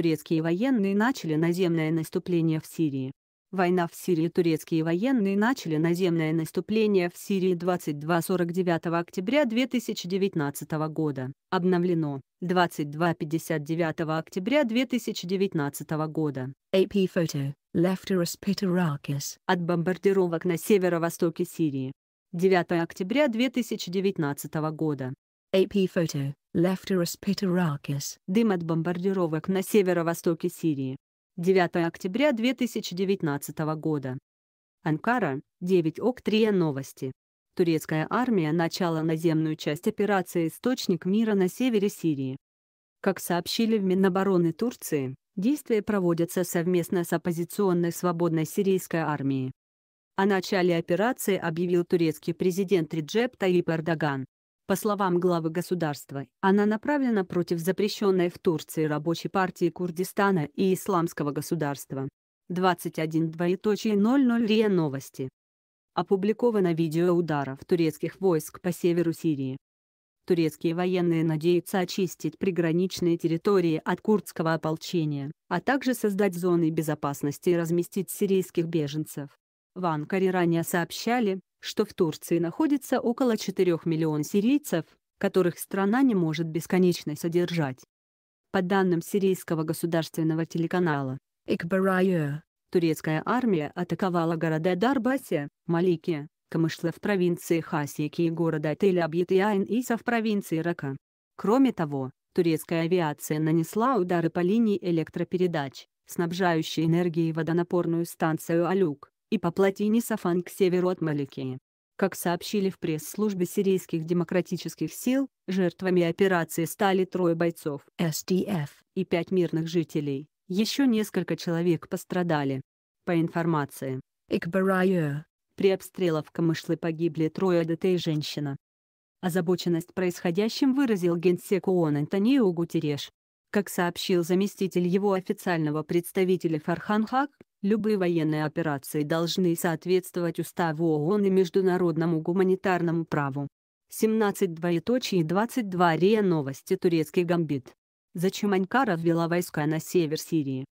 турецкие военные начали наземное наступление в Сирии. Война в Сирии Турецкие военные начали наземное наступление в Сирии 22-49 октября 2019 года. Обновлено. 22-59 октября 2019 года. AP Photo. Lefteris Pitarakis. От бомбардировок на северо-востоке Сирии. 9 октября 2019 года. AP Photo. Лефтерос Петеракис. Дым от бомбардировок на северо-востоке Сирии. 9 октября 2019 года. Анкара, 9 ОК 3 новости. Турецкая армия начала наземную часть операции «Источник мира» на севере Сирии. Как сообщили в Минобороны Турции, действия проводятся совместно с оппозиционной свободной сирийской армией. О начале операции объявил турецкий президент Реджеп Таип Эрдоган. По словам главы государства, она направлена против запрещенной в Турции рабочей партии Курдистана и Исламского государства. 21.00 РИА Новости. Опубликовано видео ударов турецких войск по северу Сирии. Турецкие военные надеются очистить приграничные территории от курдского ополчения, а также создать зоны безопасности и разместить сирийских беженцев. В Анкаре ранее сообщали, что в Турции находится около 4 миллион сирийцев, которых страна не может бесконечно содержать. По данным сирийского государственного телеканала Икбарайо, турецкая армия атаковала города Дарбасе, Малике, Камышла в провинции Хасики и города Тель-Абьет и Айн-Иса в провинции Рака. Кроме того, турецкая авиация нанесла удары по линии электропередач, снабжающей энергией водонапорную станцию Алюк, и по плотине Сафан к северу от Маликии. Как сообщили в пресс-службе сирийских демократических сил, жертвами операции стали трое бойцов СДФ и пять мирных жителей, еще несколько человек пострадали. По информации Икбарайо, при обстрелах Камышлы погибли трое детей и женщина. Озабоченность происходящим выразил генсек ООН Антонио Гутереш. Как сообщил заместитель его официального представителя Фарханхак, любые военные операции должны соответствовать Уставу ООН и международному гуманитарному праву. 17 РИА Новости Турецкий Гамбит. Зачем Анкара ввела войска на север Сирии?